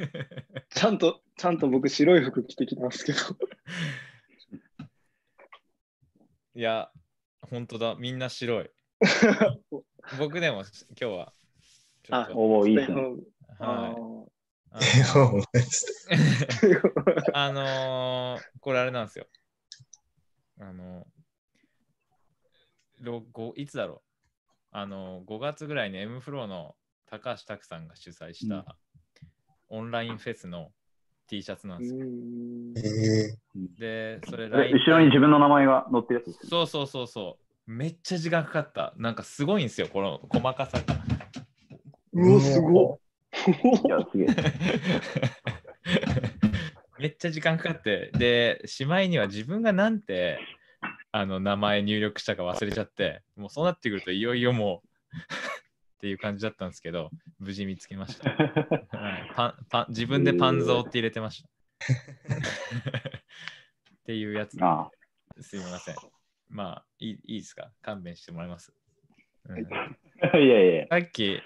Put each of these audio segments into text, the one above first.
ちゃんと、ちゃんと僕、白い服着てきてますけど。いや、本当だ、みんな白い。僕でも今日はっあ、おいいね。はい。あのー、これあれなんですよ。あのー、いつだろうあのー、5月ぐらいに M フローの高橋拓さんが主催したオンラインフェスの T シャツなんですよ。で、それ後ろに自分の名前が載ってるやつそうそうそうそう。めっちゃ時間かかった。なんかすごいんですよ、この細かさが。うわ、すごい。めっちゃ時間かかって、で、しまいには自分がなんてあの名前入力したか忘れちゃって、もうそうなってくるといよいよもうっていう感じだったんですけど、無事見つけました。パンパン自分でパンゾーって入れてました。っていうやつすみません。まあ、いいいいですか勘弁してもらいます。うん、いやいや。さっき、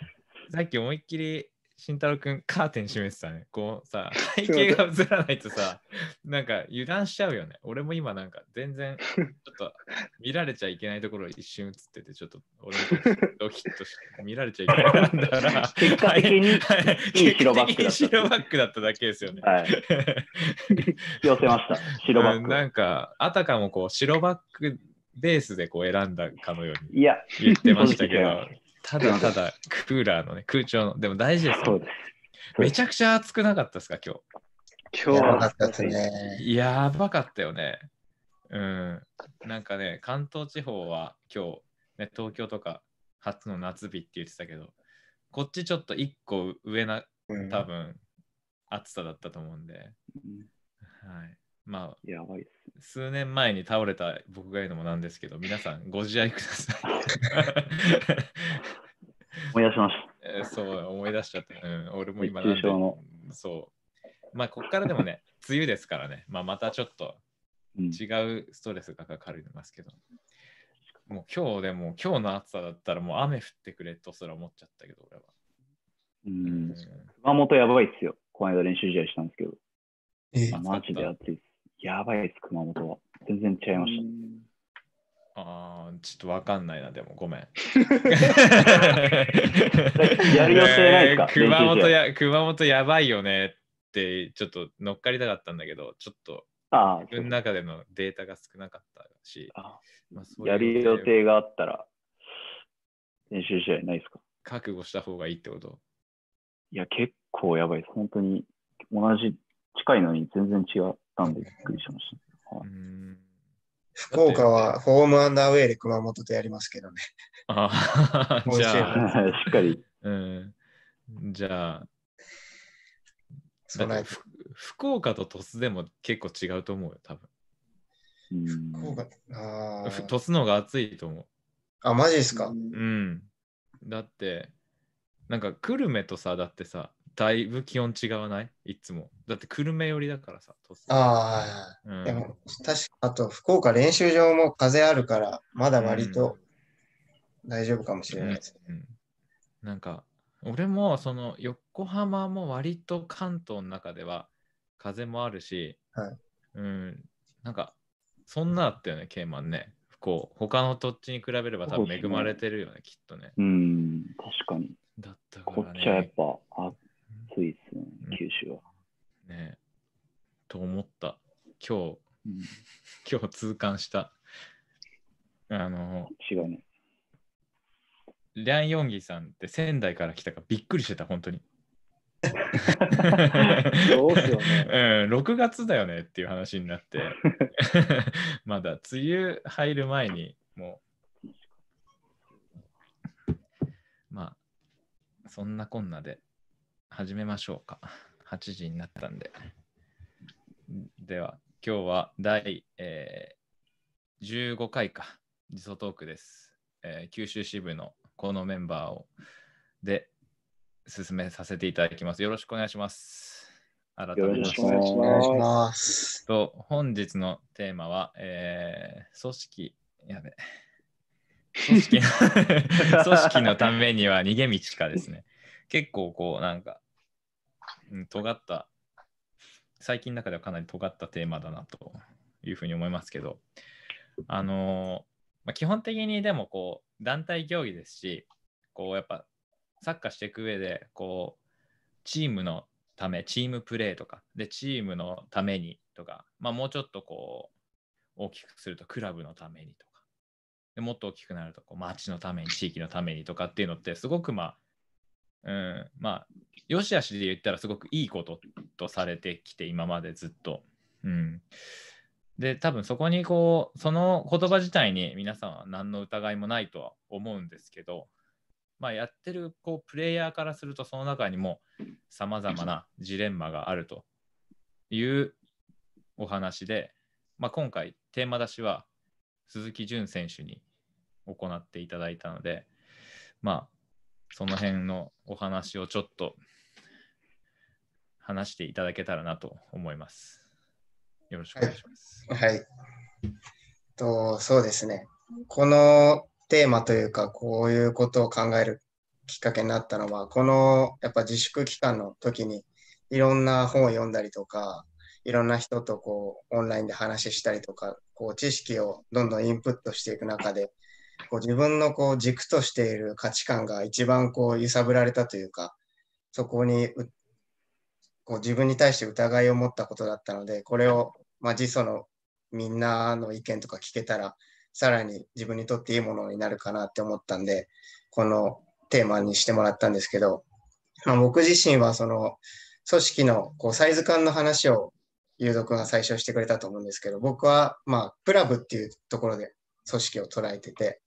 さっき思いっきり慎太郎くん、カーテン閉めてたね。こうさ、背景が映らないとさ、なんか油断しちゃうよね。俺も今なんか全然、ちょっと見られちゃいけないところ一瞬映ってて、ちょっと俺ドキッとして、見られちゃいけないんだから。結果的に、いい白バックだった。白バックだっただけですよね。はい。寄せました。白バック。なんか、あたかもこう、白バックベースでこう選んだかのように言ってましたけど。ただただクーラーのね、空調の、でも大事ですです。めちゃくちゃ暑くなかったですか、今日。今日は暑すね。やばかったよね。うん。なんかね、関東地方は今日、ね、東京とか初の夏日って言ってたけど、こっちちょっと1個上な、多分、暑さだったと思うんで。うん、はい。まあ、やばいす数年前に倒れた僕が言うのもなんですけど、皆さんご自愛ください。思い出しました。えそう、思い出しちゃった。うん、俺も今なそう。まあ、ここからでもね、梅雨ですからね、まあ、またちょっと違うストレスがかかりますけど、うん、もう今日でも、今日の暑さだったらもう雨降ってくれとすら思っちゃったけど、俺は。うん、熊本やばいっすよ。この間練習試合したんですけど。えー、マジで暑いっす。やばいです、熊本は。全然違いました。ああ、ちょっとわかんないな、でもごめん。やる予定ないか、えー、熊本や。熊本やばいよねって、ちょっと乗っかりたかったんだけど、ちょっと自分の中でのデータが少なかったし、あまあ、やる予定があったら、練習試合ないですか覚悟した方がいいってこといや、結構やばいです。本当に同じ近いのに全然違う。たんでびっくりしました。福岡はホームアンダーウェイで熊本とやりますけどね。ああ、じゃあ、しっかり。うん、じゃあ、福岡と鳥栖でも結構違うと思うよ、多分。福岡あ鳥栖の方が暑いと思う。あ、マジですかうん。だって、なんか久留米とさ、だってさ、だいぶ気温違わないいつも。だって久留米寄りだからさ。ああ、うん、でも確か、あと福岡練習場も風あるから、まだ割と大丈夫かもしれないですね。うんうん、なんか、俺もその横浜も割と関東の中では風もあるし、はい、うん、なんか、そんなあったよね、ケーマンね。こう他の土地に比べれば多分恵まれてるよね、ねきっとね。うん、確かに。だったから、ね、こっちはやっぱ暑いっすね、九州は。うん、ねと思った。今日、今日痛感した。あの、違うね。リャン・ヨンギさんって仙台から来たからびっくりしてた、本当に。そうね、うん。6月だよねっていう話になって、まだ梅雨入る前にもう、まあ、そんなこんなで始めましょうか。8時になったんで。では、今日は第、えー、15回か、自走トークです、えー、九州支部のこのメンバーをで進めさせていただきます。よろしくお願いします。改めまして。よろしくお願いします。と本日のテーマは、えー、組織、やべ。組織 組織のためには逃げ道かですね。結構こうなんかうん、尖った、最近の中ではかなり尖ったテーマだなというふうに思いますけど、あのまあ、基本的にでもこう団体競技ですし、こうやっぱサッカーしていく上で、こうチームのため、チームプレーとか、で、チームのためにとか、まあ、もうちょっとこう、大きくするとクラブのためにとか、でもっと大きくなるとこう町のために、地域のためにとかっていうのって、すごくまあ、うん、まあよしあしで言ったらすごくいいこととされてきて今までずっと。うん、で多分そこにこうその言葉自体に皆さんは何の疑いもないとは思うんですけど、まあ、やってるこうプレイヤーからするとその中にもさまざまなジレンマがあるというお話で、まあ、今回テーマ出しは鈴木純選手に行っていただいたので、まあ、その辺のお話をちょっと話していただけたらなと思います。よろしくお願いします。はい。はい、とそうですね。このテーマというか、こういうことを考えるきっかけになったのは、このやっぱ自粛期間の時にいろんな本を読んだりとか、いろんな人とこうオンラインで話したりとか、こう知識をどんどんインプットしていく中で、こう自分のこう軸としている価値観が一番こう揺さぶられたというか、そこにこう自分に対して疑いを持ったことだったので、これを、まあ、実のみんなの意見とか聞けたら、さらに自分にとっていいものになるかなって思ったんで、このテーマにしてもらったんですけど、まあ、僕自身はその組織のこうサイズ感の話を有毒が最初してくれたと思うんですけど、僕はまあプラブっていうところで組織を捉えてて、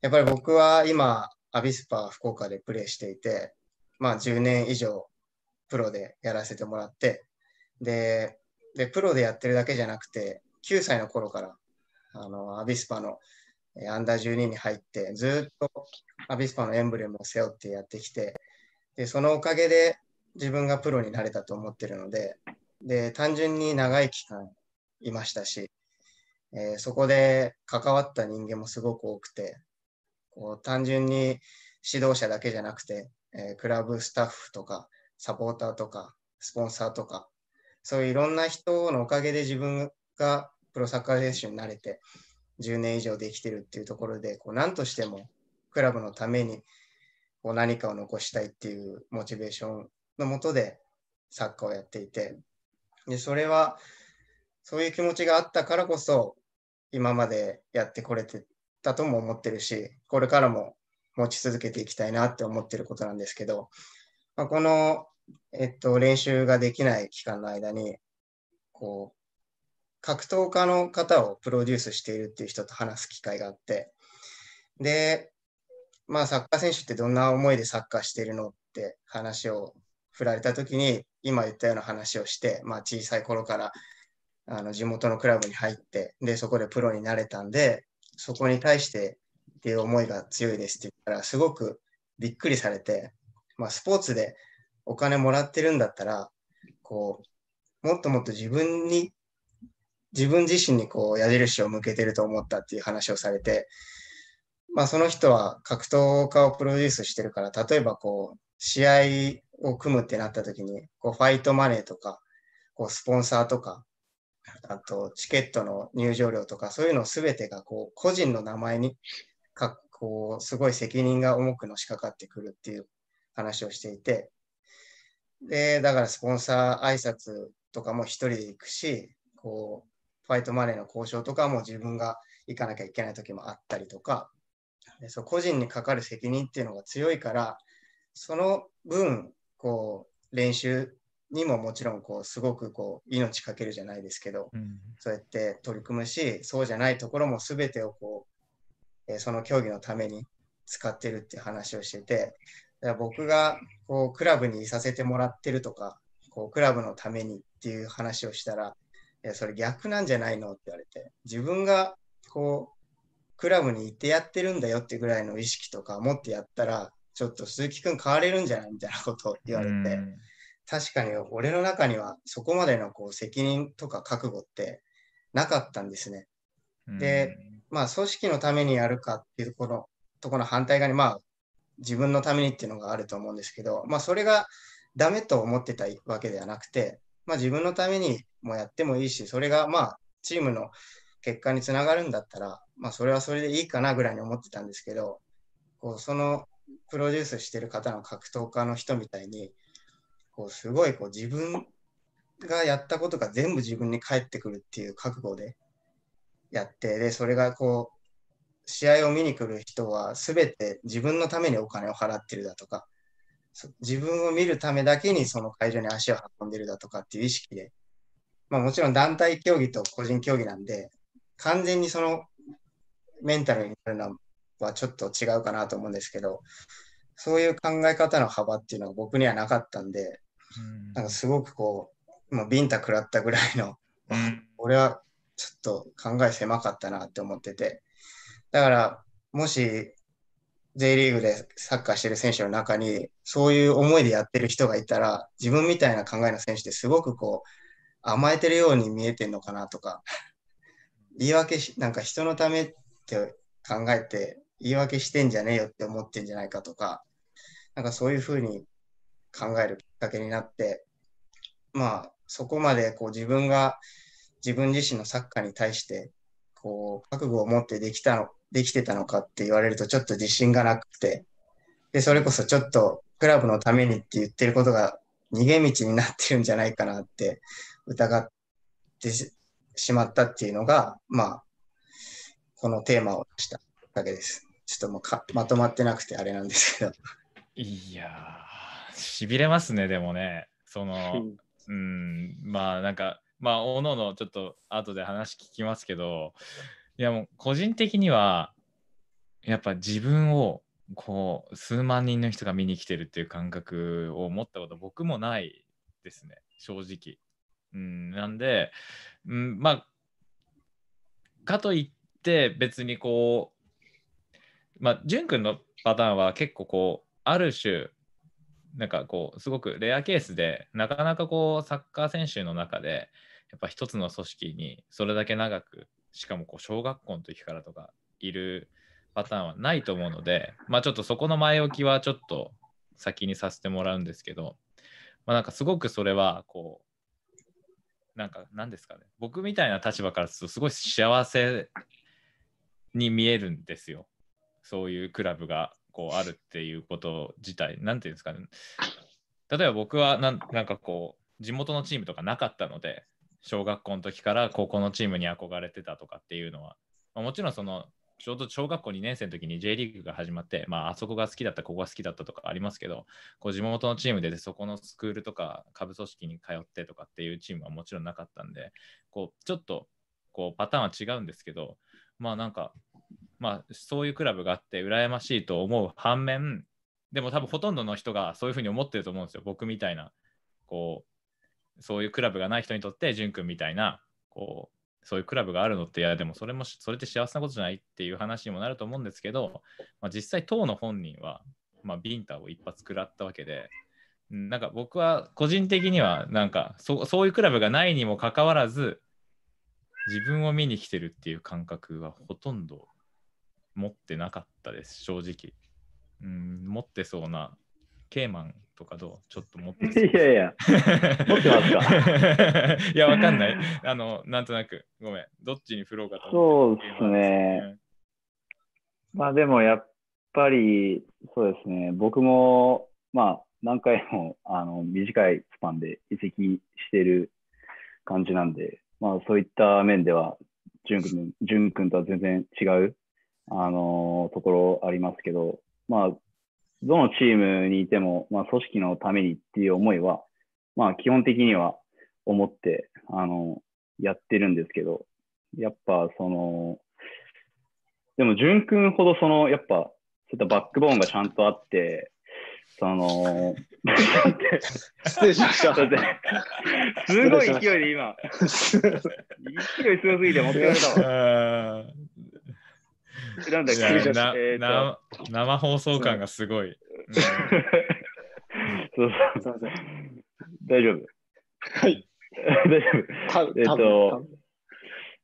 やっぱり僕は今、アビスパ福岡でプレーしていて、まあ、10年以上プロでやらせてもらってででプロでやってるだけじゃなくて9歳の頃からあのアビスパのアンダー12に入ってずっとアビスパのエンブレムを背負ってやってきてでそのおかげで自分がプロになれたと思ってるのでで単純に長い期間いましたしえー、そこで関わった人間もすごく多くて、こう単純に指導者だけじゃなくて、えー、クラブスタッフとか、サポーターとか、スポンサーとか、そういういろんな人のおかげで自分がプロサッカー選手になれて、10年以上できてるっていうところで、こう何としてもクラブのためにこう何かを残したいっていうモチベーションのもとでサッカーをやっていて、でそれはそういう気持ちがあったからこそ、今までやってこれてたとも思ってるし、これからも持ち続けていきたいなって思ってることなんですけど、まあ、この、えっと、練習ができない期間の間に、こう、格闘家の方をプロデュースしているっていう人と話す機会があって、で、まあ、サッカー選手ってどんな思いでサッカーしてるのって話を振られた時に、今言ったような話をして、まあ、小さい頃からあの地元のクラブに入って、で、そこでプロになれたんで、そこに対してっていう思いが強いですって言ったら、すごくびっくりされて、まあ、スポーツでお金もらってるんだったら、こう、もっともっと自分に、自分自身にこう矢印を向けてると思ったっていう話をされて、まあ、その人は格闘家をプロデュースしてるから、例えばこう、試合を組むってなった時に、こう、ファイトマネーとか、こう、スポンサーとか、あとチケットの入場料とか、そういうの全てがこう個人の名前にかこう、すごい責任が重くのしかかってくるっていう話をしていて、で、だからスポンサー挨拶とかも一人で行くし、こう、ファイトマネーの交渉とかも自分が行かなきゃいけない時もあったりとか、でそう個人にかかる責任っていうのが強いから、その分、こう、練習にももちろんこうすごくこう命かけるじゃないですけど、うん、そうやって取り組むしそうじゃないところも全てをこう、えー、その競技のために使ってるって話をしててだから僕がこうクラブにいさせてもらってるとかこうクラブのためにっていう話をしたら、えー、それ逆なんじゃないのって言われて自分がこうクラブに行ってやってるんだよってぐらいの意識とか持ってやったらちょっと鈴木君変われるんじゃないみたいなことを言われて。うん確かに俺の中にはそこまでのこう責任とか覚悟ってなかったんですね。で、まあ、組織のためにやるかっていうところとこの反対側に、まあ、自分のためにっていうのがあると思うんですけど、まあ、それがダメと思ってたわけではなくて、まあ、自分のためにもやってもいいし、それがまあ、チームの結果につながるんだったら、まあ、それはそれでいいかなぐらいに思ってたんですけど、こうそのプロデュースしてる方の格闘家の人みたいに、こうすごいこう自分がやったことが全部自分に返ってくるっていう覚悟でやって、で、それがこう、試合を見に来る人は全て自分のためにお金を払ってるだとか、自分を見るためだけにその会場に足を運んでるだとかっていう意識で、まあ、もちろん団体競技と個人競技なんで、完全にそのメンタルになるのはちょっと違うかなと思うんですけど、そういう考え方の幅っていうのは僕にはなかったんで、なんかすごくこう、もうビンタ食らったぐらいの、うん、俺はちょっと考え狭かったなって思ってて、だからもし J リーグでサッカーしてる選手の中に、そういう思いでやってる人がいたら、自分みたいな考えの選手ってすごくこう、甘えてるように見えてんのかなとか、言い訳し、なんか人のためって考えて、言い訳してんじゃねえよって思ってんじゃないかとか、なんかそういうふうに考えるきっかけになって、まあ、そこまでこう自分が自分自身のサッカーに対してこう覚悟を持ってできたのできてたのかって言われるとちょっと自信がなくてでそれこそちょっとクラブのためにって言ってることが逃げ道になってるんじゃないかなって疑ってしまったっていうのが、まあ、このテーマをしただけです。ちょっともうかまとまってなくてあれなんですけど。いやーしびれますね、でもね。その、うん、まあなんか、まあ、おののちょっと後で話聞きますけど、いやもう個人的には、やっぱ自分をこう数万人の人が見に来てるっていう感覚を持ったこと僕もないですね正直。うん、なんで、うん、まあかといって別にこうまあ淳君のパターンは結構こうある種なんかこうすごくレアケースでなかなかこうサッカー選手の中でやっぱ一つの組織にそれだけ長くしかもこう小学校の時からとかいるパターンはないと思うので、まあ、ちょっとそこの前置きはちょっと先にさせてもらうんですけど、まあ、なんかすごくそれはこうなんか何ですかね僕みたいな立場からするとすごい幸せに見えるんですよそういうクラブがこうあるっていうこと自体何ていうんですかね例えば僕はなんなんかこう地元のチームとかなかったので小学校の時から高校のチームに憧れてたとかっていうのは、まあ、もちろんそのちょうど小学校2年生の時に J リーグが始まって、まあ、あそこが好きだった、ここが好きだったとかありますけど、こう地元のチームでそこのスクールとか下部組織に通ってとかっていうチームはもちろんなかったんで、こうちょっとこうパターンは違うんですけど、まあなんかまあ、そういうクラブがあって羨ましいと思う反面でも多分ほとんどの人がそういうふうに思ってると思うんですよ僕みたいなこうそういうクラブがない人にとって淳君みたいなこうそういうクラブがあるのっていやでもそれもそれって幸せなことじゃないっていう話にもなると思うんですけど、まあ、実際当の本人は、まあ、ビンタを一発食らったわけで。なんか僕は個人的にはなんかそそういうクラブがないにもかかわらず自分を見に来てるっていう感覚はほとんど持ってなかったです正直、うん、持ってそうなケーマンとかどうちょっと持ってそう いやいや持ってますか いやわかんないあのなんとなくごめんどっちに振ろうかとそうですねまあでもやっぱりそうですね僕もまあ何回もあの短いスパンで移籍してる感じなんで、まあ、そういった面では、ん、君淳君とは全然違うあのところありますけど、まあ、どのチームにいても、まあ、組織のためにっていう思いは、まあ、基本的には思って、あのやってるんですけど、やっぱその、でも、淳君ほどその、やっぱ、そういったバックボーンがちゃんとあって、その、失礼しました。すごい勢いで今、勢いすごすぎて持ってかれたわ。なんだっけ、えー、生放送感がすごい。大丈夫。はい。大丈夫。えっ、と、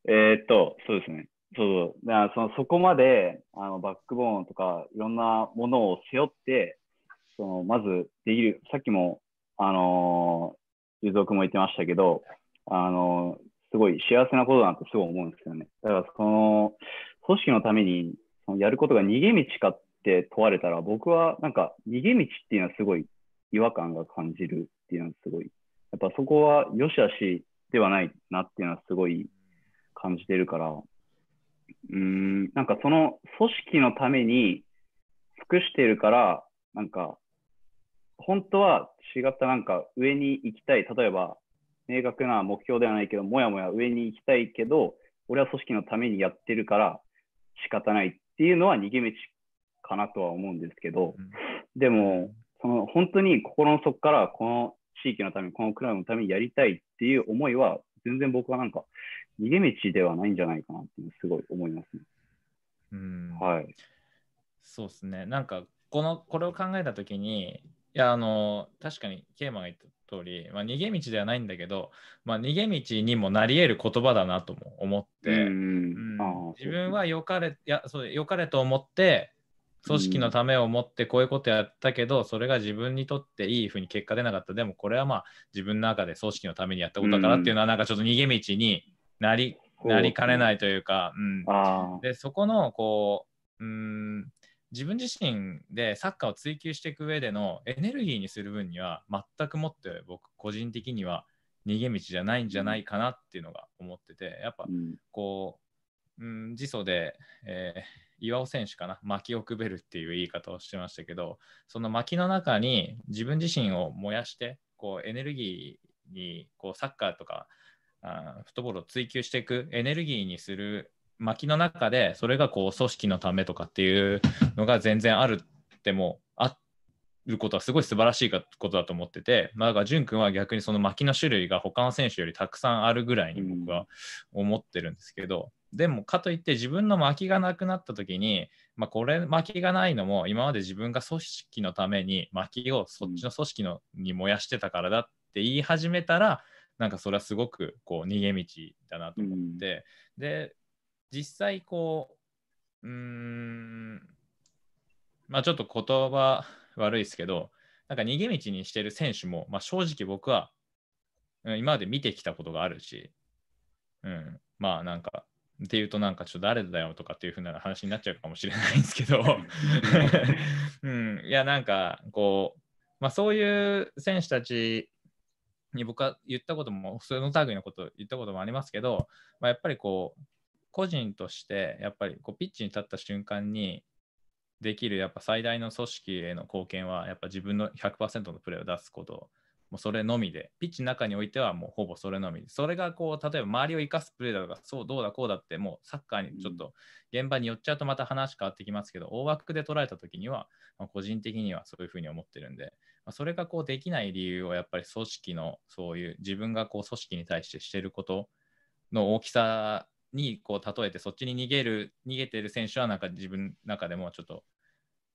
えっ、と、そうですね。そうそうだそのそこまであのバックボーンとかいろんなものを背負ってそのまずできるさっきもあのゆずおくも言ってましたけどあのすごい幸せなことだなとすごい思うんですよねだからその組織のためにそのやることが逃げ道かって問われたら、僕はなんか逃げ道っていうのはすごい違和感が感じるっていうのはすごい、やっぱそこは良し悪しではないなっていうのはすごい感じてるから、うーん、なんかその組織のために尽くしてるから、なんか、本当は違ったなんか上に行きたい、例えば明確な目標ではないけど、もやもや上に行きたいけど、俺は組織のためにやってるから、仕方ないっていうのは逃げ道かなとは思うんですけど、でもその本当に心の底からこの地域のためにこのクラブのためにやりたいっていう思いは全然僕はなんか逃げ道ではないんじゃないかなってすごい思いますね。うんはい、そうですねなんかこのこれを考えた時にや、あの、確かに、ケーマが言った通り、まあ、逃げ道ではないんだけど、まあ、逃げ道にもなり得る言葉だなとも思って、うん、自分は良かれ、いや、そう、良かれと思って、組織のためを持ってこういうことやったけど、それが自分にとっていいふうに結果出なかった。でもこれはまあ自分の中で組織のためにやったことだからっていうのはなんかちょっと逃げ道になり,、なりかねないというか、うん、でそこのこう、うん、自分自身でサッカーを追求していく上でのエネルギーにする分には全くもって僕個人的には逃げ道じゃないんじゃないかなっていうのが思っててやっぱこう、うん、うん、自走で、えー、岩尾選手かな薪をくべるっていう言い方をしてましたけどその薪の中に自分自身を燃やしてこうエネルギーにこうサッカーとかあフットボールを追求していくエネルギーにする巻きの中でそれがこう組織のためとかっていうのが全然あるってもあることはすごい素晴らしいことだと思ってて、まあ、だから潤君は逆にその巻きの種類が他の選手よりたくさんあるぐらいに僕は思ってるんですけど、うん、でもかといって自分の巻きがなくなった時に、まあ、これ巻きがないのも今まで自分が組織のために巻きをそっちの組織の、に燃やしてたからだって言い始めたらなんかそれはすごくこう逃げ道だなと思って、うん、で実際こう、うん、まあちょっと言葉悪いですけど、なんか逃げ道にしてる選手も、まあ、正直僕は、今まで見てきたことがあるし、うん、まあなんか、っていうとなんかちょっと誰だよとかっていうふうな話になっちゃうかもしれないんですけど、うん、いやなんかこう、まあ、そういう選手たちに僕は言ったこともその類のこと言ったこともありますけど、まあ、やっぱりこう個人としてやっぱりこうピッチに立った瞬間にできるやっぱ最大の組織への貢献はやっぱ自分の100%のプレーを出すこともうそれのみでピッチの中においてはもうほぼそれのみそれがこう例えば周りを生かすプレーだとかそうどうだこうだってもうサッカーにちょっと現場に寄っちゃうとまた話変わってきますけど、大枠で捉えた時には、ま個人的にはそういうふうに思ってるんで、まそれがこうできない理由をやっぱり組織のそういう自分がこう組織に対してしてることの大きさにこう例えてそっちに逃げる逃げてる選手はなんか自分の中でもちょっと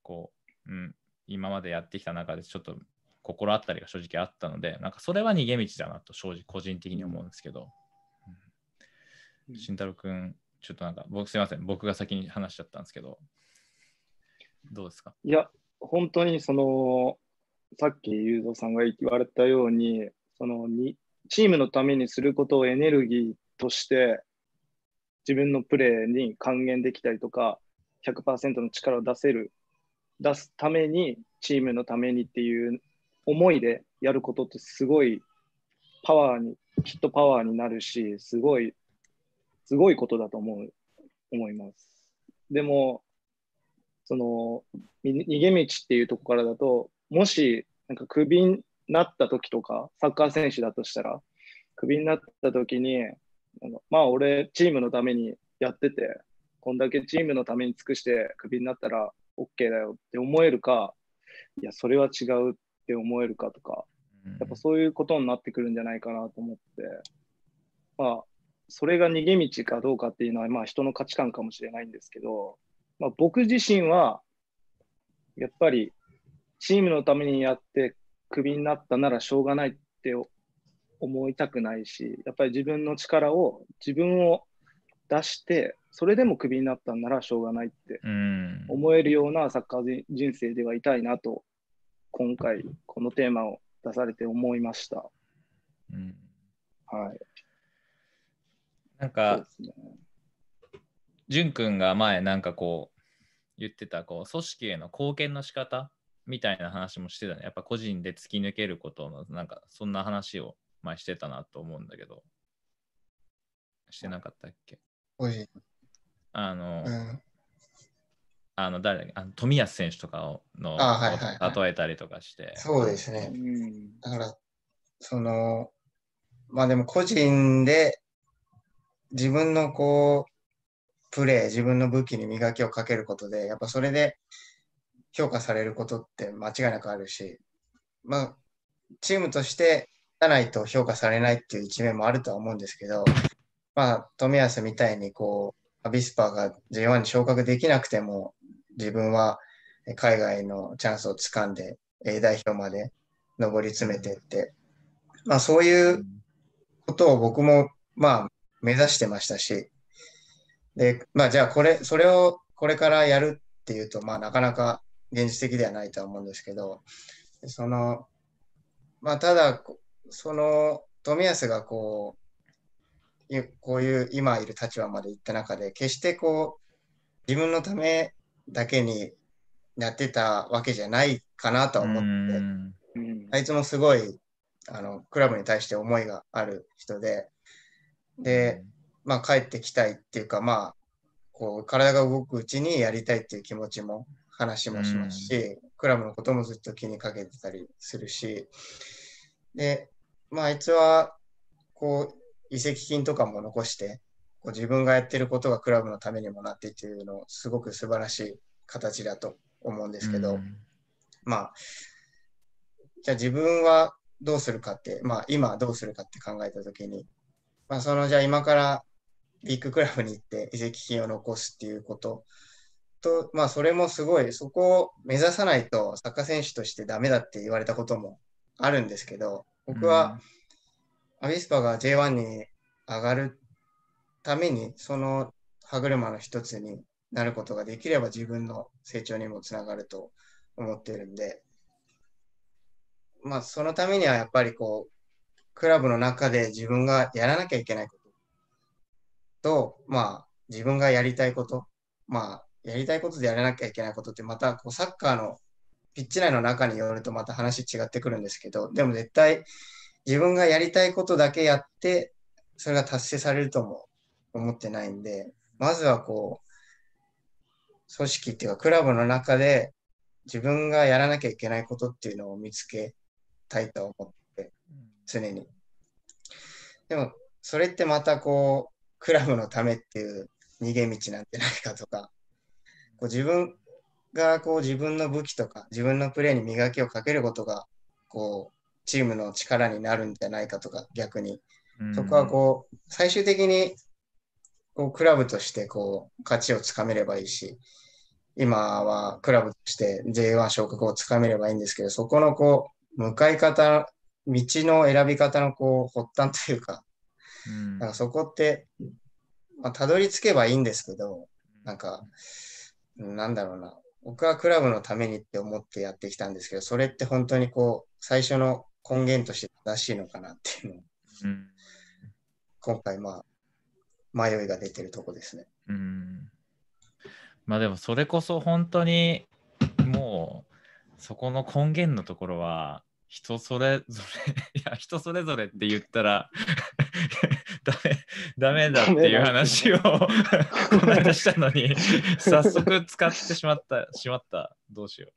こう、うん、今までやってきた中でちょっと心当たりが正直あったのでなんかそれは逃げ道だなと正直個人的に思うんですけど、うん、慎太郎君ちょっとなんか僕すいません僕が先に話しちゃったんですけどどうですかいや本当にそのさっき雄三さんが言われたようにそのにチームのためにすることをエネルギーとして自分のプレーに還元できたりとか100%の力を出せる出すためにチームのためにっていう思いでやることってすごいパワーにきっとパワーになるしすごいすごいことだと思う思います。でもその逃げ道っていうとこからだともしなんかクビになった時とかサッカー選手だとしたらクビになった時にあのまあ俺チームのためにやっててこんだけチームのために尽くしてクビになったら OK だよって思えるかいやそれは違うって思えるかとかやっぱそういうことになってくるんじゃないかなと思ってまあそれが逃げ道かどうかっていうのはまあ人の価値観かもしれないんですけど、まあ、僕自身はやっぱりチームのためにやってクビになったならしょうがないって思いたくないしやっぱり自分の力を自分を出してそれでもクビになったんならしょうがないって思えるようなサッカー人生ではいたいなと今回このテーマを出されて思いました。うん、はい、なんか、ね、君が前なんかこう言ってたこう組織への貢献の仕方みたいな話もしてたねやっぱ個人で突き抜けることのなんかそんな話を前してたなと思うんだけど、してなかったっけあの、うん、あの誰あの富安選手とかをの、はいはい、例えたりとかして。そうですね。だから、その、まあでも個人で自分のこう、プレー、自分の武器に磨きをかけることで、やっぱそれで評価されることって間違いなくあるし、まあ、チームとしてゃないと評価されないっていう一面もあるとは思うんですけど、まあ、冨安みたいにこう、アビスパーが J1 に昇格できなくても、自分は海外のチャンスをつかんで、A 代表まで上り詰めてって、まあ、そういうことを僕も、まあ、目指してましたし、で、まあ、じゃあ、これ、それをこれからやるっていうと、まあ、なかなか現実的ではないとは思うんですけど、その、まあ、ただ、その冨安がこうこういう今いる立場まで行った中で決してこう自分のためだけにやってたわけじゃないかなと思ってあいつもすごいあのクラブに対して思いがある人でで、まあ、帰ってきたいっていうか、まあ、こう体が動くうちにやりたいっていう気持ちも話もしますし、クラブのこともずっと気にかけてたりするしでまあ、あいつは、こう、移籍金とかも残して、こう自分がやってることがクラブのためにもなってっていうのを、すごく素晴らしい形だと思うんですけど、まあ、じゃあ自分はどうするかって、まあ、今どうするかって考えたときに、まあ、その、じゃあ今からビッグクラブに行って移籍金を残すっていうことと、まあ、それもすごい、そこを目指さないとサッカー選手としてダメだって言われたこともあるんですけど、僕は、アビスパが J1 に上がるために、その歯車の一つになることができれば自分の成長にもつながると思ってるんで、まあ、そのためにはやっぱりこう、クラブの中で自分がやらなきゃいけないことと、まあ、自分がやりたいこと、まあ、やりたいことでやらなきゃいけないことって、またこうサッカーのピッチ内の中によるとまた話違ってくるんですけど、でも絶対自分がやりたいことだけやって、それが達成されるとも思ってないんで、まずはこう、組織っていうかクラブの中で自分がやらなきゃいけないことっていうのを見つけたいと思って、常に。でも、それってまたこう、クラブのためっていう逃げ道なんてないかとか、こう自分がこう自分の武器とか自分のプレーに磨きをかけることがこうチームの力になるんじゃないかとか逆にそこはこう最終的にこうクラブとしてこう勝ちをつかめればいいし今はクラブとして J1 昇格をつかめればいいんですけどそこのこう向かい方道の選び方のこう発端というかなんかそこってまあ、たどり着けばいいんですけど、なんか、なんだろうな、僕はクラブのためにって思ってやってきたんですけど、それって本当にこう、最初の根源として正しいのかなっていうのを、うん、今回まあ、迷いが出てるとこですね。うん。まあでもそれこそ本当にもう、そこの根源のところは、人それぞれ、いや、人それぞれって言ったらダメ ダメだっていう話をこの間したのに、早速使ってしまった、しまった。どうしよ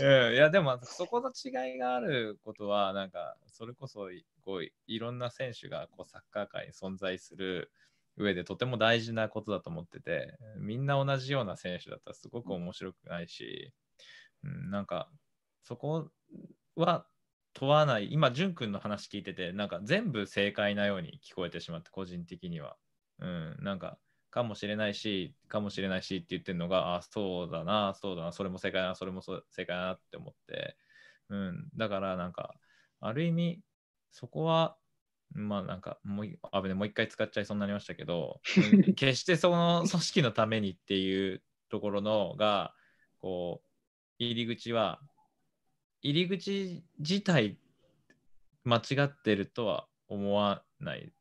う。うん、いや、でも、そこの違いがあることは、なんか、それこそこういろんな選手がこうサッカー界に存在する上でとても大事なことだと思ってて、みんな同じような選手だったらすごく面白くないし、うん、なんか、そこは問わない今淳君の話聞いててなんか全部正解なように聞こえてしまって個人的にはうんなんかかもしれないしかもしれないしって言ってるのがあそうだなそうだなそれも正解だなそれも正解だなって思ってうんだからなんかある意味そこはまあなんかもうあねもう一回使っちゃいそうになりましたけど 決してその組織のためにっていうところのがこう入り口は入り口自体間違ってるとは思わない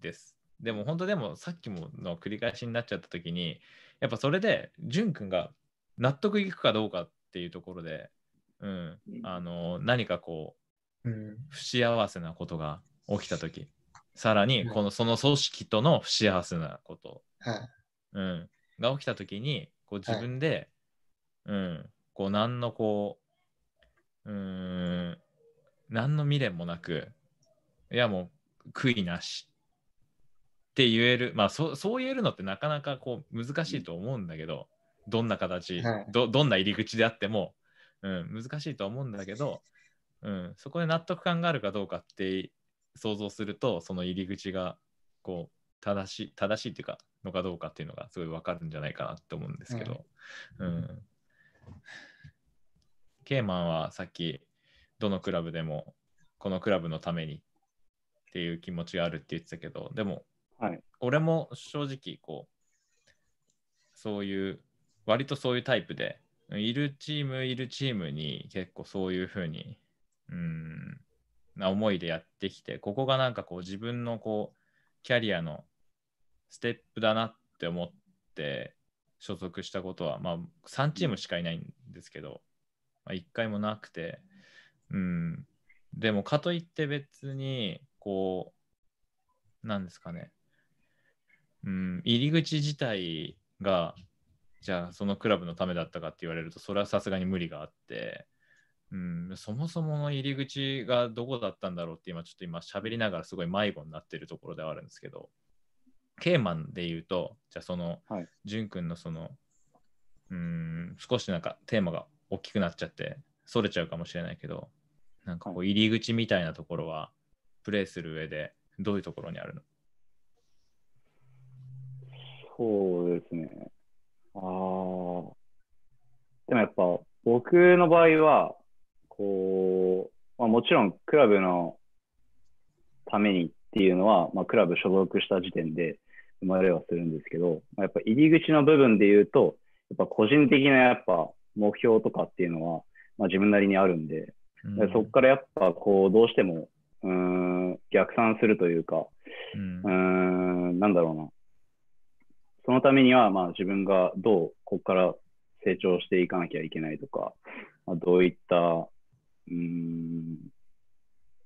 です。でも本当でもさっきもの繰り返しになっちゃった時にやっぱそれでく君が納得いくかどうかっていうところで、うん、あの何かこう、うん、不幸せなことが起きた時さらにこのその組織との不幸せなこと、うん、が起きた時にこう自分で、はい、うん、こう何のこうん、何の未練もなく、いやもう悔いなしって言える、まあそそう言えるのってなかなかこう難しいと思うんだけど、どんな形、はい、どどんな入り口であっても、うん、難しいと思うんだけど、うん、そこで納得感があるかどうかって想像するとその入り口がこう正しい正しいっていうかのかどうかっていうのがすごい分かるんじゃないかなって思うんですけど、うんケーマンはさっきどのクラブでもこのクラブのためにっていう気持ちがあるって言ってたけどでも、はい、俺も正直こうそういう割とそういうタイプでいるチームいるチームに結構そういうふうにうんな思いでやってきてここがなんかこう自分のこうキャリアのステップだなって思って所属したことは、まあ、3チームしかいないんですけど、まあ、1回もなくて、うん、でもかといって別にこうなんですかね、うん、入り口自体がじゃあそのクラブのためだったかって言われるとそれはさすがに無理があって、うん、そもそもの入り口がどこだったんだろうって今ちょっと今喋りながらすごい迷子になってるところではあるんですけどケーマンで言うとじゃあその潤、はん君のそのうん少しなんかテーマが大きくなっちゃってそれちゃうかもしれないけどなんかこう入り口みたいなところはプレーする上でどういうところにあるの、そうですね。ああ。でもやっぱ僕の場合は、こう、まあ、もちろんクラブのためにっていうのは、まあ、クラブ所属した時点で生まれはするんですけど、まあ、やっぱ入り口の部分で言うと、やっぱ個人的なやっぱ目標とかっていうのは、まあ、自分なりにあるんで、うん、そこからやっぱこうどうしてもうん逆算するというか、うん、うんなんだろうなそのためにはまあ自分がどうここから成長していかなきゃいけないとか、まあ、どういったうん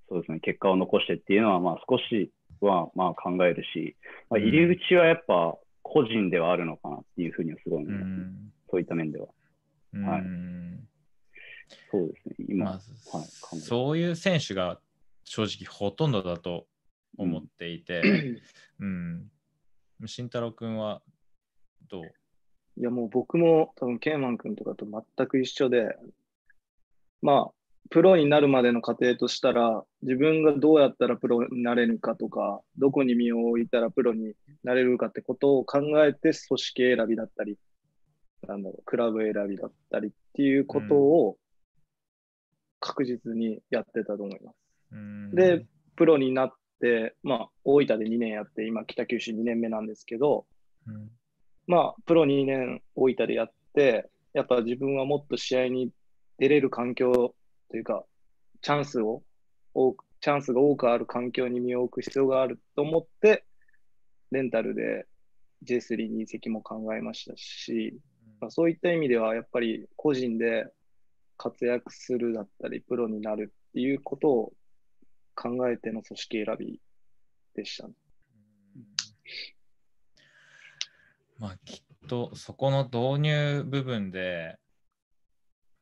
そうですね結果を残してっていうのはまあ少しはまあ考えるし、まあ、入り口はやっぱ個人ではあるのかなっていうふうにはすごい思います、うん、そういった面では。はい、そうですね、今、まあはい、そういう選手が正直ほとんどだと思っていて、うん、うん、慎太郎君はどういやもう僕も多分ケーマン君とかと全く一緒で、まあ、プロになるまでの過程としたら、自分がどうやったらプロになれるかとか、どこに身を置いたらプロになれるかってことを考えて、組織選びだったり、なんだろう、クラブ選びだったりっていうことを確実にやってたと思います。うん、で、プロになって、まあ、大分で2年やって、今、北九州2年目なんですけど、うん、まあ、プロ2年大分でやって、やっぱ自分はもっと試合に出れる環境というか、チャンスを多く、チャンスが多くある環境に身を置く必要があると思って、レンタルで J3 に移籍も考えましたし、そういった意味ではやっぱり個人で活躍するだったりプロになるっていうことを考えての組織選びでした、ね、まあきっとそこの導入部分で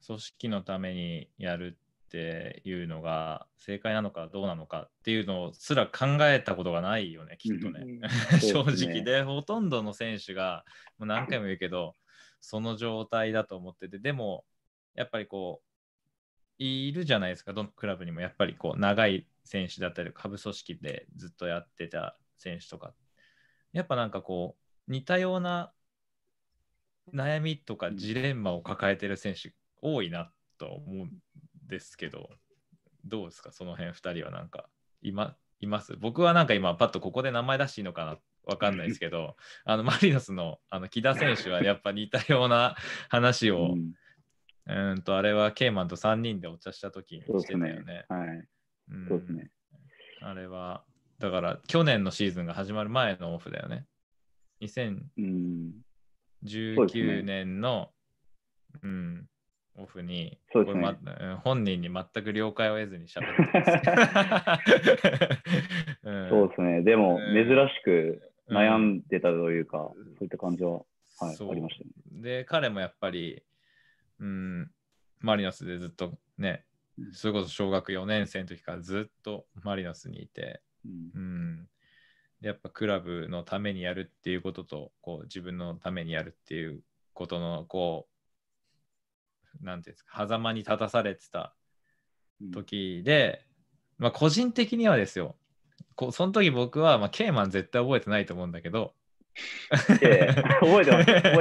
組織のためにやるっていうのが正解なのかどうなのかっていうのすら考えたことがないよねきっとね。うん、ね 正直でほとんどの選手がもう何回も言うけどその状態だと思ってて、でも、やっぱりこう、いるじゃないですか、どのクラブにも、やっぱりこう、長い選手だったり、下部組織でずっとやってた選手とか、やっぱなんかこう、似たような悩みとかジレンマを抱えてる選手、多いなと思うんですけど、どうですか、その辺2人はなんか、今、います僕はなんか今、パッとここで名前出していいのかな分かんないですけど あのマリノスのあの木田選手はやっぱ似たような話を、うん、んとあれはケイマンと3人でお茶した時にしてたよね。はい、そうですね、あれはだから去年のシーズンが始まる前のオフだよね。2019年の、うん、ねうん、オフに、ねま、本人に全く了解を得ずに喋ってます。うん、そうですね、でも珍しく悩んでたというか、うん、そういった感じは、はい、ありました、ね、で、彼もやっぱり、うん、マリノスでずっとね、それこそ小学4年生の時からずっとマリノスにいて、うん、うんやっぱクラブのためにやるっていうこととこう自分のためにやるっていうことのこう何ていうんですか狭間に立たされてた時で、うん、まあ個人的にはですよこその時僕は、まあ、ケイマン絶対覚えてないと思うんだけど、え覚えてます。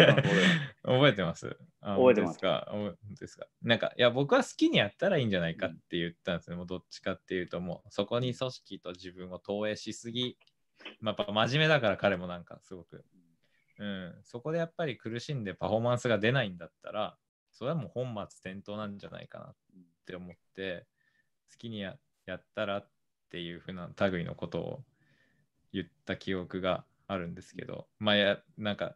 覚えてます。覚えてます。覚えてますか。ですか。なんか、いや、僕は好きにやったらいいんじゃないかって言ったんですね。うん、もうどっちかっていうと、もうそこに組織と自分を投影しすぎ、まあ、やっぱ真面目だから彼もなんかすごく、うん、そこでやっぱり苦しんでパフォーマンスが出ないんだったら、それはもう本末転倒なんじゃないかなって思って、好きにややったらっっていうふうな類のことを言った記憶があるんですけど、まあ、やなんか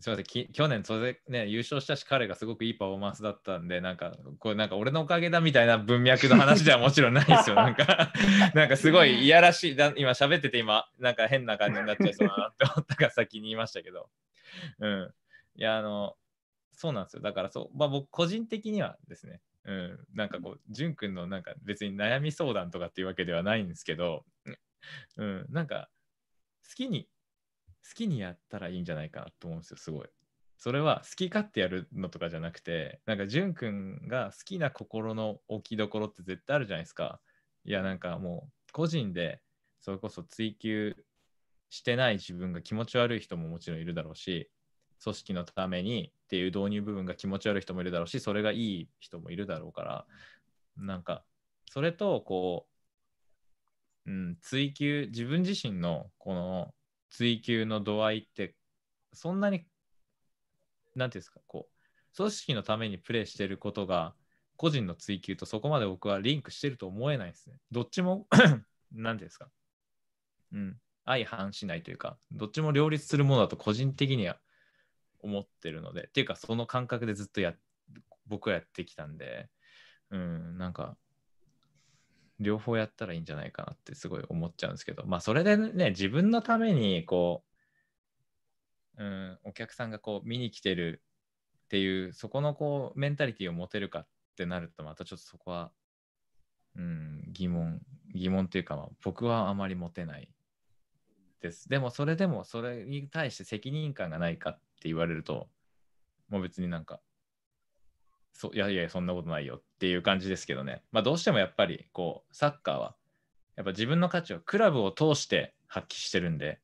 すみません去年それ、ね、優勝したし彼がすごくいいパフォーマンスだったんでなんかこれなんか俺のおかげだみたいな文脈の話ではもちろんないですよ なんかなんかすごいいやらしいだ今喋ってて今なんか変な感じになっちゃいそうだなって思ったが先に言いましたけど、うん、いやあのそうなんですよだからそう、まあ、僕個人的にはですねうん、なんかこう、淳くんのなんか別に悩み相談とかっていうわけではないんですけど、うん、なんか好きに、好きにやったらいいんじゃないかなと思うんですよ、すごい。それは好き勝手やるのとかじゃなくて、なんか淳くんが好きな心の置きどころって絶対あるじゃないですか。いや、なんかもう個人でそれこそ追求してない自分が気持ち悪い人ももちろんいるだろうし、組織のためにっていう導入部分が気持ち悪い人もいるだろうしそれがいい人もいるだろうからなんかそれとこう、うん、追求自分自身のこの追求の度合いってそんなに何て言うんですかこう組織のためにプレーしてることが個人の追求とそこまで僕はリンクしてると思えないですね。どっちも何 て言うんですか、うん、相反しないというかどっちも両立するものだと個人的には思ってるのでっていうかその感覚でずっとや僕はやってきたんでうんなんか両方やったらいいんじゃないかなってすごい思っちゃうんですけどまあそれでね自分のためにこう、うん、お客さんがこう見に来てるっていうそこのこうメンタリティーを持てるかってなるとまたちょっとそこは、うん、疑問疑問というか、まあ、僕はあまり持てないですでもそれでもそれに対して責任感がないかっって言われると、もう別になんか、そいやいや、そんなことないよっていう感じですけどね。まあ、どうしてもやっぱり、こう、サッカーは、やっぱ自分の価値をクラブを通して発揮してるんで、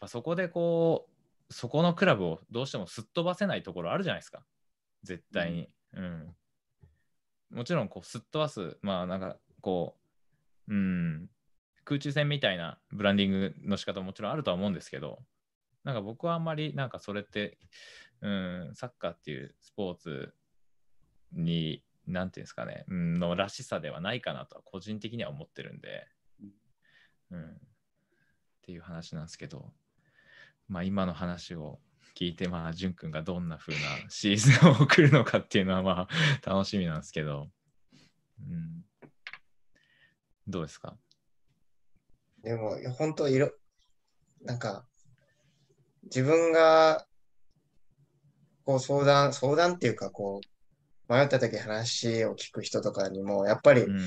やそこでこう、そこのクラブをどうしてもすっ飛ばせないところあるじゃないですか。絶対に。うん。もちろん、こう、すっ飛ばす、まあ、なんか、こう、うん、空中戦みたいなブランディングの仕方ももちろんあるとは思うんですけど、なんか僕はあんまりなんかそれって、うん、サッカーっていうスポーツになんていうんですかね、うん、のらしさではないかなとは個人的には思ってるんで、うん、っていう話なんですけど、まあ、今の話を聞いて、まあ、淳君がどんな風なシーズンを送るのかっていうのは、まあ、楽しみなんですけど、うん、どうですかでも、本当いろ、なんか、自分が、こう相談、相談っていうか、こう、迷った時話を聞く人とかにも、やっぱり、うん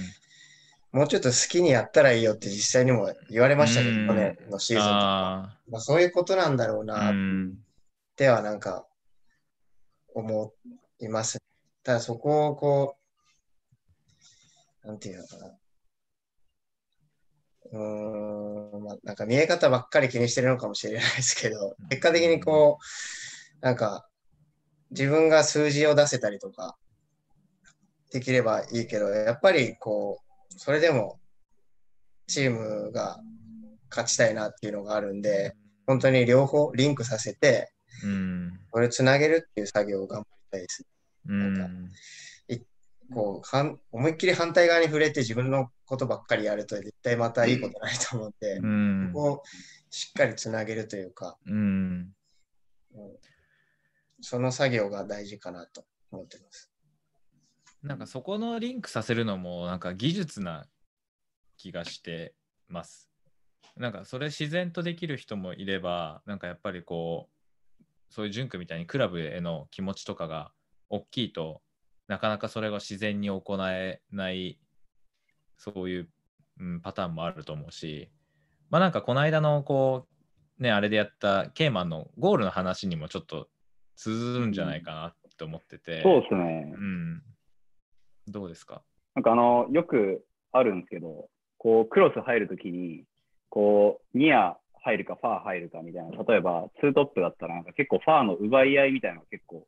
もうちょっと好きにやったらいいよって実際にも言われましたけど、去年のシーズンとか。あまあ、そういうことなんだろうな、ではなんか思います。ただそこをこう、なんていうのかな。うん、まあ、なんか見え方ばっかり気にしてるのかもしれないですけど、結果的にこう、なんか、自分が数字を出せたりとか、できればいいけど、やっぱりこう、それでも、チームが勝ちたいなっていうのがあるんで、本当に両方リンクさせて、うん、これつなげるっていう作業を頑張りたいです。なんか、こうはん思いっきり反対側に触れて自分のことばっかりやると絶対またいいことないと思って、うん、ここをしっかりつなげるというか、うん、うん、その作業が大事かなと思ってます。なんかそこのリンクさせるのもなんか技術な気がしてます。なんかそれ自然とできる人もいればなんかやっぱりこうそういう純君みたいにクラブへの気持ちとかが大きいとなかなかそれが自然に行えないそういう、うん、パターンもあると思うしまあなんかこの間のこうねあれでやったケーマンのゴールの話にもちょっと通ずるんじゃないかなと思ってて、うん、そうですね、うん、どうですかなんかあのよくあるんですけどこうクロス入るときにこうニア入るかファー入るかみたいな例えばツートップだったらなんか結構ファーの奪い合いみたいなのが結構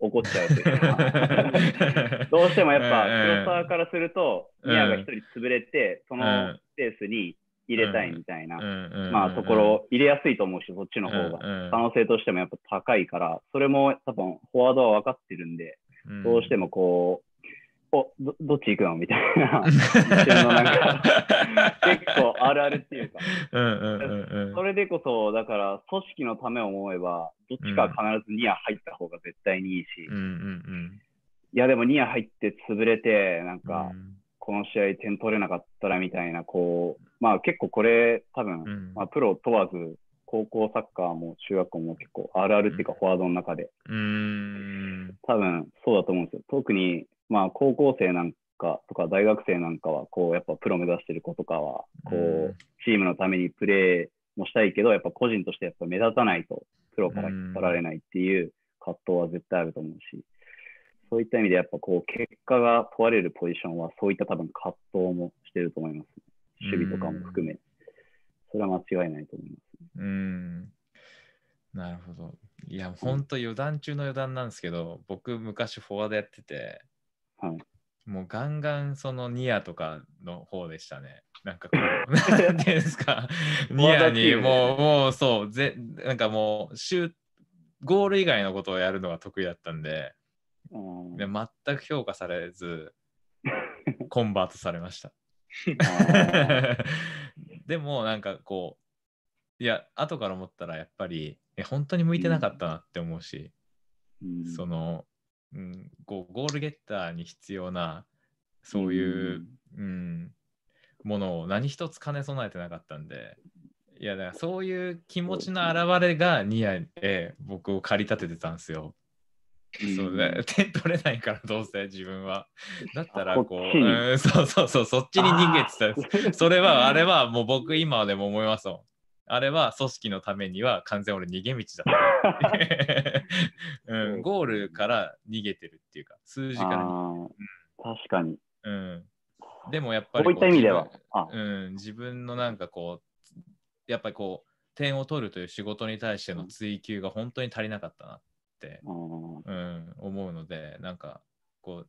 怒っちゃうというか どうしてもやっぱ黒沢からするとニアが一人潰れてそのスペースに入れたいみたいな、まあところ入れやすいと思うしそっちの方が可能性としてもやっぱ高いからそれも多分フォワードは分かってるんでどうしてもこう、おどどっち行くのみたいな 結構あるあるっていうか、うんうんうん、それでこそだから組織のためを思えばどっちか必ずニア入った方が絶対にいいし、うんうんうん、いやでもニア入って潰れてなんか、この試合点取れなかったらみたいなこうまあ結構これ多分、まあ、プロ問わず高校サッカーも中学校も結構あるあるっていうか、フォワードの中で、うん、多分そうだと思うんですよ特にまあ、高校生なんかとか大学生なんかは、こう、やっぱプロ目指してる子とかは、こう、チームのためにプレーもしたいけど、やっぱ個人としてやっぱ目立たないと、プロから引っ張られないっていう葛藤は絶対あると思うし、そういった意味でやっぱこう、結果が問われるポジションは、そういった多分葛藤もしてると思います、守備とかも含め。それは間違いないと思います、うんなるほど。いや、本当余談中の余談なんですけど、僕、昔、フォワードやってて、はい、もうガンガンそのニアとかの方でしたね。なんかこう、なんていうんですか、ニアに もう、もうそう、ぜなんかもうシュ、ゴール以外のことをやるのが得意だったんで、で全く評価されず、コンバートされました。でも、なんかこう、いや、後から思ったらやっぱり、え本当に向いてなかったなって思うし、うん、その、うん、ゴールゲッターに必要なそういう、うん、うん、ものを何一つ兼ね備えてなかったんでいやだからそういう気持ちの表れがニアへ僕を駆り立ててたんですよ。そうね、点取れないからどうせ自分は。だったらこう、うん、そうそうそう、そっちに逃げてた それは、あれはもう僕今でも思いますもあれは組織のためには完全俺逃げ道だった、うん、ゴールから逃げてるっていうか数字から逃げ確かに、うん、でもやっぱりこういった意味では、うん、自分のなんかこうやっぱりこう点を取るという仕事に対しての追求が本当に足りなかったなって、うん、うん、思うのでなんかこう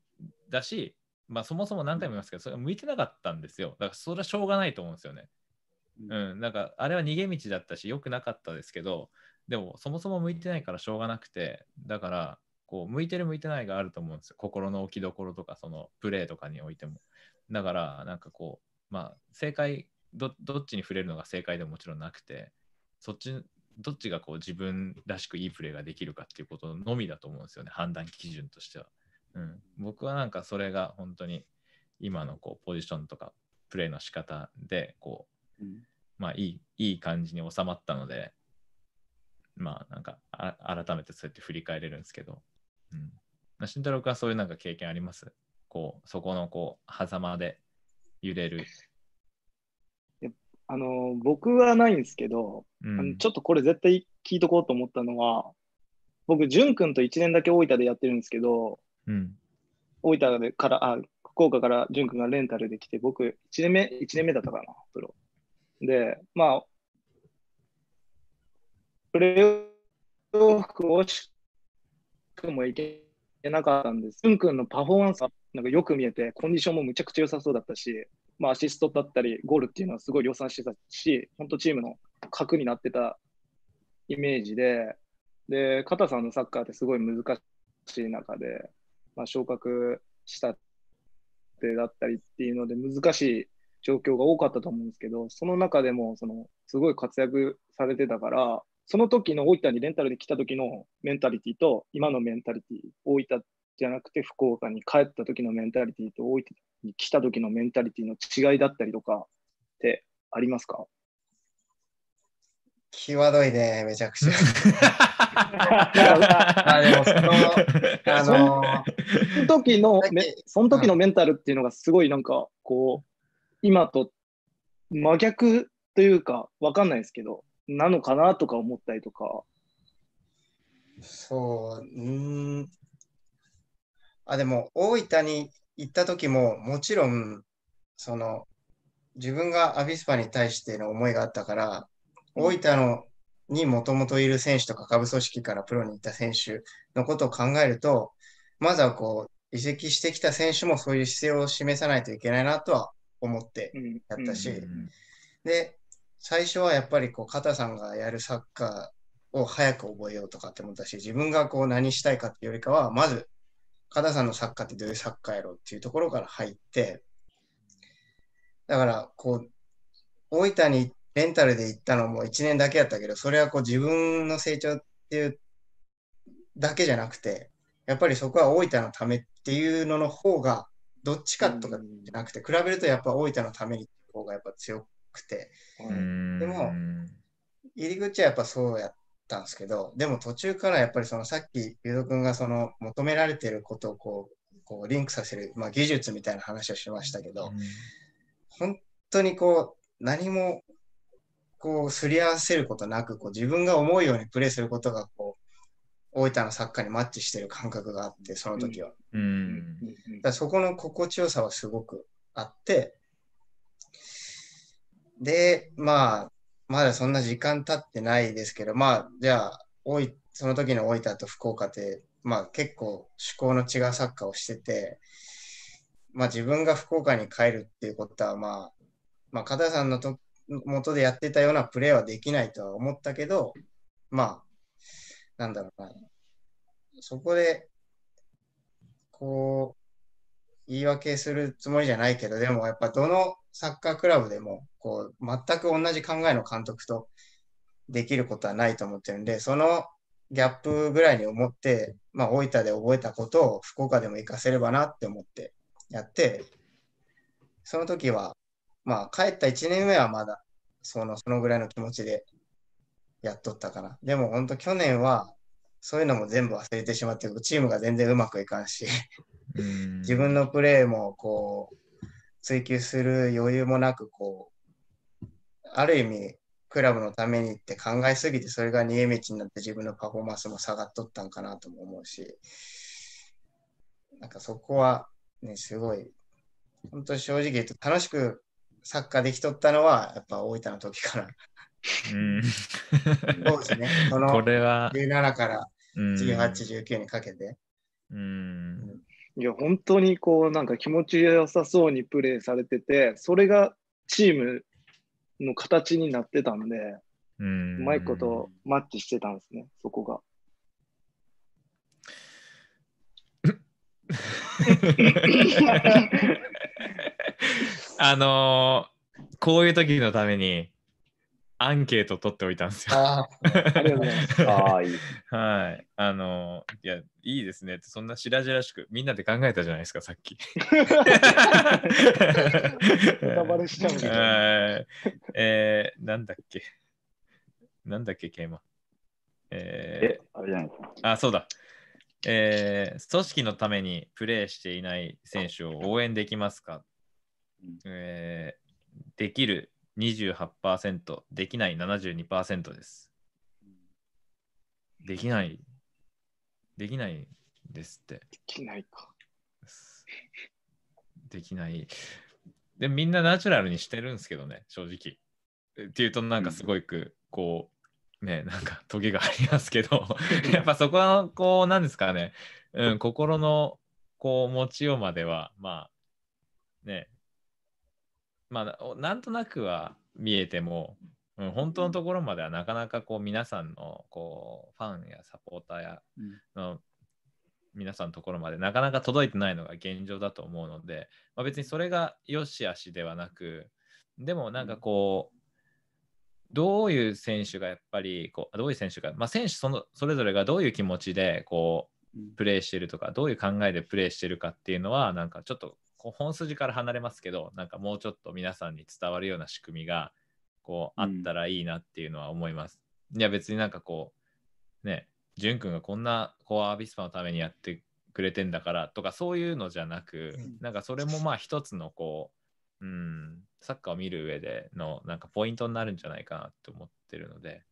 だしまあそもそも何回も言いますけどそれ向いてなかったんですよだからそれはしょうがないと思うんですよねうん、なんかあれは逃げ道だったし良くなかったですけどでもそもそも向いてないからしょうがなくてだからこう向いてる向いてないがあると思うんですよ心の置きどころとかそのプレーとかにおいてもだからなんかこうまあ正解どっちに触れるのが正解でももちろんなくてそっちどっちがこう自分らしくいいプレーができるかっていうことのみだと思うんですよね判断基準としては、うん、僕はなんかそれが本当に今のこうポジションとかプレーの仕方でこうまあいいいい感じに収まったのでまあなんかあ改めてそうやって振り返れるんですけど、うんまあ、慎太郎君はそういうなんか経験ありますこうそこのこう狭間で揺れるあの僕はないんですけど、うん、ちょっとこれ絶対聞いとこうと思ったのは僕淳君と1年だけ大分でやってるんですけど、うん、大分でからあ福岡から淳君がレンタルで来て僕1年目1年目だったかなプロで、まあ、プレーオフ惜しくもいけなかったんです。くんのパフォーマンスはなんかよく見えて、コンディションもむちゃくちゃ良さそうだったし、まあ、アシストだったり、ゴールっていうのはすごい量産してたし、本当チームの核になってたイメージで、で、加藤さんのサッカーってすごい難しい中で、まあ、昇格したってだったりっていうので、難しい状況が多かったと思うんですけど、その中でも、その、すごい活躍されてたから、その時の大分にレンタルで来た時のメンタリティと、今のメンタリティ、大分じゃなくて福岡に帰った時のメンタリティと、大分に来た時のメンタリティの違いだったりとかってありますか際どいね、めちゃくちゃ。あでもその、あのー、その時の、その時のメンタルっていうのがすごいなんか、こう、今と真逆というか、わかんないですけど、なのかなとか思ったりとか。そう、うん。あ、でも、大分に行った時も、もちろん、その、自分がアビスパに対しての思いがあったから、大分のにもともといる選手とか下部組織からプロに行った選手のことを考えると、まずはこう、移籍してきた選手もそういう姿勢を示さないといけないなとは思ってやったし、で最初はやっぱりこう肩さんがやるサッカーを早く覚えようとかって思ったし自分がこう何したいかっていうよりかはまず肩さんのサッカーってどういうサッカーやろうっていうところから入ってだからこう大分にレンタルで行ったのも1年だけやったけどそれはこう自分の成長っていうだけじゃなくてやっぱりそこは大分のためっていうのの方がどっちかとかじゃなくて、比べるとやっぱ大分のためにって方がやっぱ強くて、でも、入り口はやっぱそうやったんですけど、でも途中からやっぱりそのさっき、ゆうどくんがその求められてることをこう、こうリンクさせる、まあ、技術みたいな話をしましたけど、本当にこう、何もこうすり合わせることなくこう自分が思うようにプレーすることがこ大分のサッカーにマッチしてる感覚があって、その時は。うん、だそこの心地よさはすごくあって、で、まあ、まだそんな時間経ってないですけど、まあ、じゃあ、おいその時の大分と福岡って、まあ結構趣向の違うサッカーをしてて、まあ自分が福岡に帰るっていうことは、まあ、まあ、片さんのとでやってたようなプレーはできないとは思ったけど、まあ、なんだろうな、そこで、こう、言い訳するつもりじゃないけど、でもやっぱどのサッカークラブでも、こう、全く同じ考えの監督とできることはないと思ってるんで、そのギャップぐらいに思って、まあ、大分で覚えたことを福岡でも活かせればなって思ってやって、その時は、まあ、帰った1年目はまだ、その、そのぐらいの気持ちでやっとったから。でも本当去年は、そういうのも全部忘れてしまって、チームが全然うまくいかんし、自分のプレーもこう、追求する余裕もなく、こう、ある意味、クラブのためにって考えすぎて、それが逃げ道になって自分のパフォーマンスも下がっとったんかなとも思うし、なんかそこはね、すごい、本当正直言うと楽しくサッカーできとったのは、やっぱ大分の時からうん、そうですね。これは17から18、19にかけて。うん、いや、本当にこう、なんか気持ちよさそうにプレーされてて、それがチームの形になってたんで、うん、うまいことマッチしてたんですね、そこが。あのー、こういう時のためにアンケート取っておいたんですよ。あありがとうございます。いはい。あの、いや、いいですねそんな白々しく、みんなで考えたじゃないですか、さっき。ネタバレしちゃうみたいな。えー、なんだっけ。なんだっけ、ケイマ。えー、え、あれじゃないですか。あ、そうだ。えー、組織のためにプレーしていない選手を応援できますか、えー、できる28%、できない72%です。できない、できないですって。できないか。できない。で、みんなナチュラルにしてるんですけどね、正直。っていうと、なんかすごく、こう、ね、なんかトゲがありますけど、やっぱそこは、こう、なんですかね、うん、心の、こう、持ちようまでは、まあ、ね、まあ、なんとなくは見えても、うん、本当のところまではなかなかこう皆さんのこうファンやサポーターやの皆さんのところまでなかなか届いてないのが現状だと思うので、まあ、別にそれが良し悪しではなくでもなんかこう、どういう選手がやっぱりこうどういう選手が、まあ、選手そのそれぞれがどういう気持ちでこうプレーしてるとかどういう考えでプレーしてるかっていうのはなんかちょっとこう本筋から離れますけどなんかもうちょっと皆さんに伝わるような仕組みがこうあったらいいなっていうのは思います。うん、いや別になんかこうね潤君がこんなコアアビスパのためにやってくれてんだからとかそういうのじゃなく、うん、なんかそれもまあ一つのこう、うん、サッカーを見る上でのなんかポイントになるんじゃないかなって思ってるので、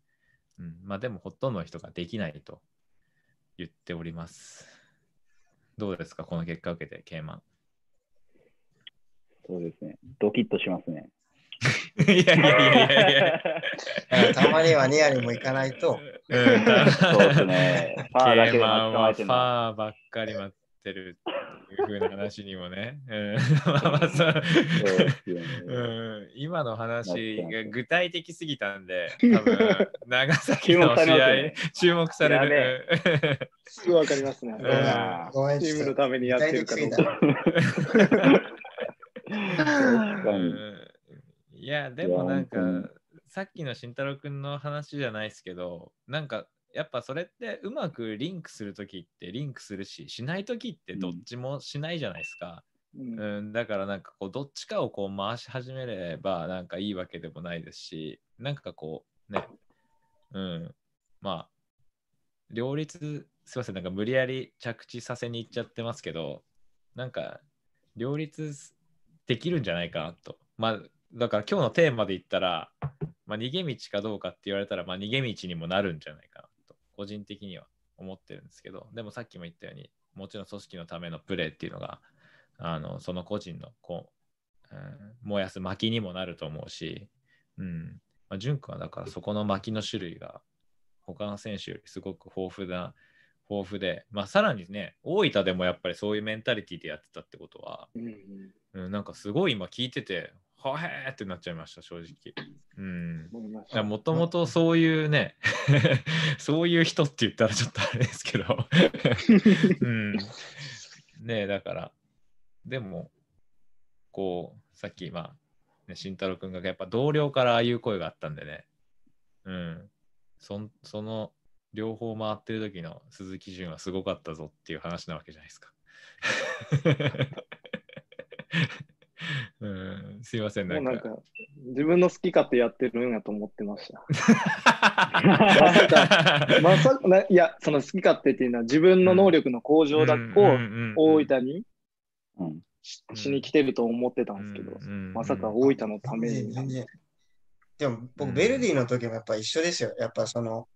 うん、まあでもほとんどの人ができないと言っております。どうですかこの結果を受けて、ケイマン。そうですね。ドキッとしますね。いやいやいやいやたまにはニアにも行かないと。うん、そうですね。ファーだけは、てファーばっかり待ってるっていうふうな話にもね。今の話が具体的すぎたんで、多分長崎の試合、注目される。すぐわかりますね。チームのためにやってるから。いや、でもなんか、さっきの慎太郎くんの話じゃないですけど、なんか、やっぱそれってうまくリンクする時ってリンクするし、しない時ってどっちもしないじゃないですか。うん、うん、だからなんかこうどっちかをこう回し始めればなんかいいわけでもないですしなんかこうねうんまあ両立すいませんなんか無理やり着地させに行っちゃってますけどなんか両立できるんじゃないかなと。まあ、だから今日のテーマで言ったら、まあ、逃げ道かどうかって言われたら、まあ、逃げ道にもなるんじゃないかなと、個人的には思ってるんですけど、でもさっきも言ったように、もちろん組織のためのプレーっていうのが、あのその個人のこう、うん、燃やす薪にもなると思うし、うんまあ、純君はだからそこの薪の種類が他の選手よりすごく豊富な豊富で、まあ、さらにね大分でもやっぱりそういうメンタリティでやってたってことは、うん、なんかすごい今聞いてて、はへーってなっちゃいました、正直。うん。もともとそういうね、そういう人って言ったらちょっとあれですけど うん。ねえ、だから、でも、こう、さっき今、ね、慎太郎君がやっぱ同僚からああいう声があったんでね、うん。そその両方回ってる時の鈴木潤はすごかったぞっていう話なわけじゃないですか。うん、すいません、なんか。んか自分の好き勝手やってるんやと思ってました。まさか、まさか、いや、その好き勝手っていうのは自分の能力の向上だこを大分に、しに来てると思ってたんですけど、まさか大分のために。全然でも僕、ベルディの時もやっぱ一緒ですよ。やっぱその、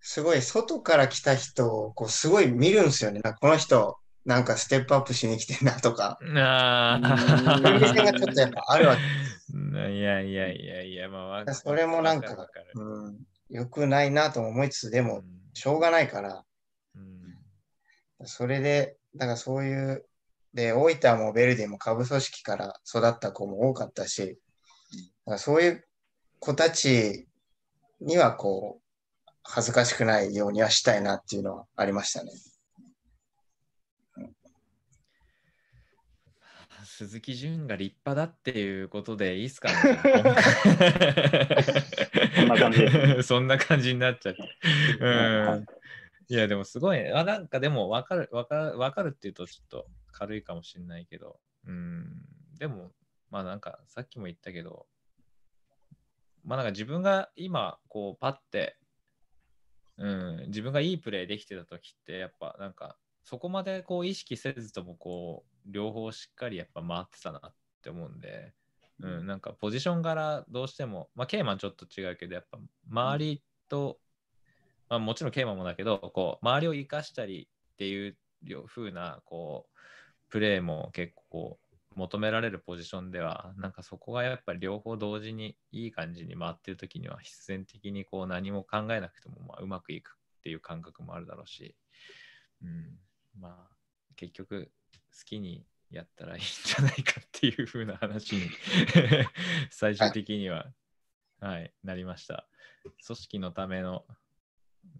すごい外から来た人をこうすごい見るんですよね。この人、なんかステップアップしに来てんなとか。ああ。そういうがちょっとやっぱあるわけです。いやいやいやいや、まあ、それもなんか、かうん、よくないなと思いつつ、でも、しょうがないから、うん、それで、だからそういう、で、大分もベルディも下部組織から育った子も多かったし、そういう子たちにはこう、恥ずかしくないようにはしたいなっていうのはありましたね。鈴木潤が立派だっていうことでいいですかねそんな感じになっちゃって。うんいやでもすごい、あなんかでも分かる分かる分かるっていうとちょっと軽いかもしれないけど、うん、でもまあなんかさっきも言ったけど、まあなんか自分が今こうパッて、うん、自分がいいプレーできてた時ってやっぱなんかそこまでこう意識せずともこう両方しっかりやっぱ回ってたなって思うんで、うん、なんかポジション柄どうしても、まあ、ケイマンちょっと違うけど、やっぱ周りと、まあ、もちろんケイマンもだけど、こう、周りを生かしたりっていう風な、こう、プレーも結構求められるポジションでは、なんかそこがやっぱり両方同時にいい感じに回ってる時には、必然的にこう何も考えなくても、まあ、うまくいくっていう感覚もあるだろうし、うん、まあ、結局好きにやったらいいんじゃないかっていう風な話に 最終的には、はい、なりました。組織のための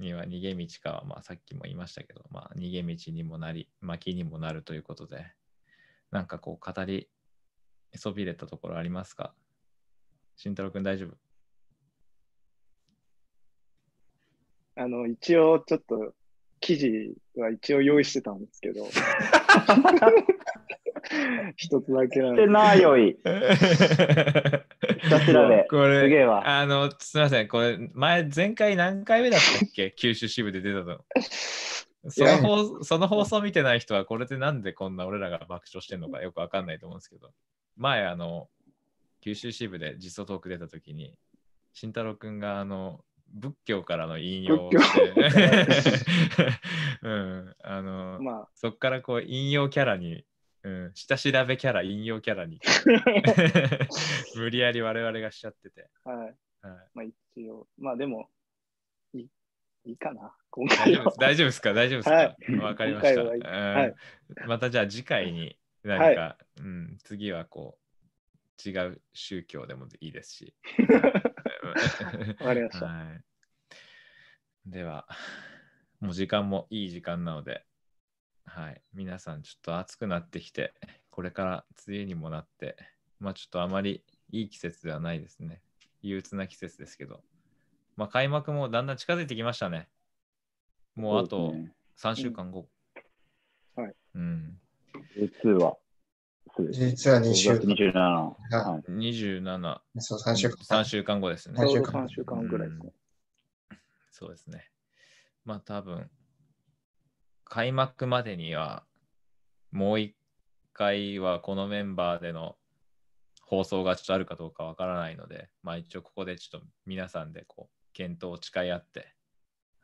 には逃げ道かは、まあ、さっきも言いましたけど、まあ、逃げ道にもなり、巻きにもなるということで、なんかこう、語りそびれたところありますか慎太郎君、大丈夫あの、一応、ちょっと記事は一応用意してたんですけど。一つだけなの。てなよい。これ、すげえわ。あの、すみません、これ、前、前回何回目だったっけ 九州支部で出たの。その放その放送見てない人は、これでなんでこんな俺らが爆笑してんのかよくわかんないと思うんですけど、前、あの、九州支部で実装トーク出たときに、慎太郎くんが、あの、仏教からの引用で うんあのまあ、そこからこう引用キャラに、うん、下調べキャラ引用キャラに 無理やり我々がしちゃってて。はい、はい、まあ一応まあでもいいいかな今回は大丈夫ですか大丈夫ですかわ、はい、かりました、はいはい、またじゃあ次回に何か、うん、次はこう違う宗教でもいいですし。わかりました。はい、では、もう時間もいい時間なので、はい、皆さんちょっと暑くなってきて、これから梅雨にもなって、まあちょっとあまりいい季節ではないですね。憂鬱な季節ですけど、まあ開幕もだんだん近づいてきましたね。もうあと3週間後。うん、はい。うん。実は。実は2週間。27。そう、3週間。3週間後ですね。3週間。3週間ぐらいですね、そうですね。まあ多分、開幕までには、もう一回はこのメンバーでの放送がちょっとあるかどうかわからないので、まあ一応ここでちょっと皆さんでこう、検討を誓い合って、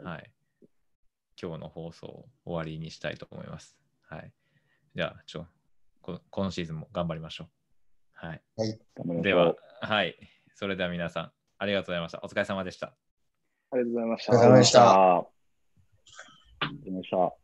はい。今日の放送を終わりにしたいと思います。はい。じゃあ、ちょ、こ今シーズンも頑張りましょう。はい。はい、では、はい。それでは皆さん、ありがとうございました。お疲れ様でした。ありがとうございました。ありがとうございました。ありがとうございました。